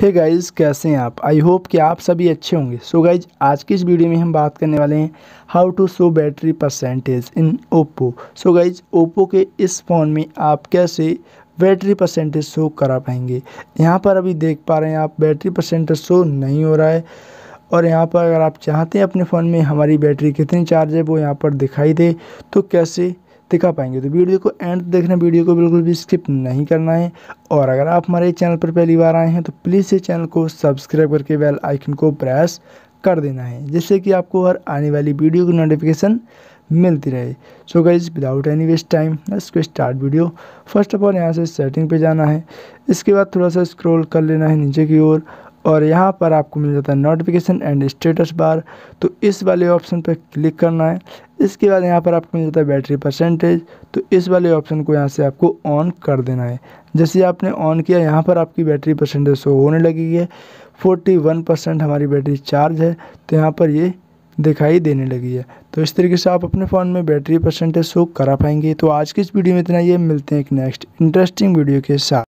हे hey guys कैसे हैं आप आई होप कि आप सभी अच्छे होंगे सो so गाइज आज की इस वीडियो में हम बात करने वाले हैं how to show battery percentage in Oppo so guys Oppo के इस फ़ोन में आप कैसे बैटरी परसेंटेज शो करा पाएंगे यहाँ पर अभी देख पा रहे हैं आप बैटरी परसेंटेज शो नहीं हो रहा है और यहाँ पर अगर आप चाहते हैं अपने फ़ोन में हमारी बैटरी कितनी चार्ज है वो यहाँ पर दिखाई दे तो कैसे दिखा पाएंगे तो वीडियो को एंड देखना वीडियो को बिल्कुल भी स्किप नहीं करना है और अगर आप हमारे चैनल पर पहली बार आए हैं तो प्लीज़ इस चैनल को सब्सक्राइब करके बेल आइकन को प्रेस कर देना है जिससे कि आपको हर आने वाली वीडियो की नोटिफिकेशन मिलती रहे so guys without any waste time इसको start video first of all यहाँ से सेटिंग पे जाना है इसके बाद थोड़ा सा स्क्रॉल कर लेना है नीचे की ओर और यहाँ पर आपको मिल जाता है नोटिफिकेशन एंड स्टेटस बार तो इस वाले ऑप्शन पर क्लिक करना है इसके बाद यहाँ पर आपको मिल जाता है बैटरी परसेंटेज तो इस वाले ऑप्शन को यहाँ से आपको ऑन कर देना है जैसे आपने ऑन किया यहाँ पर आपकी बैटरी परसेंटेज शो होने लगी है फोर्टी वन परसेंट हमारी बैटरी चार्ज है तो यहाँ पर ये दिखाई देने लगी है तो इस तरीके से आप अपने फ़ोन में बैटरी परसेंटेज शो करा पाएंगे तो आज की इस वीडियो में इतना ये मिलते हैं एक नेक्स्ट इंटरेस्टिंग वीडियो के साथ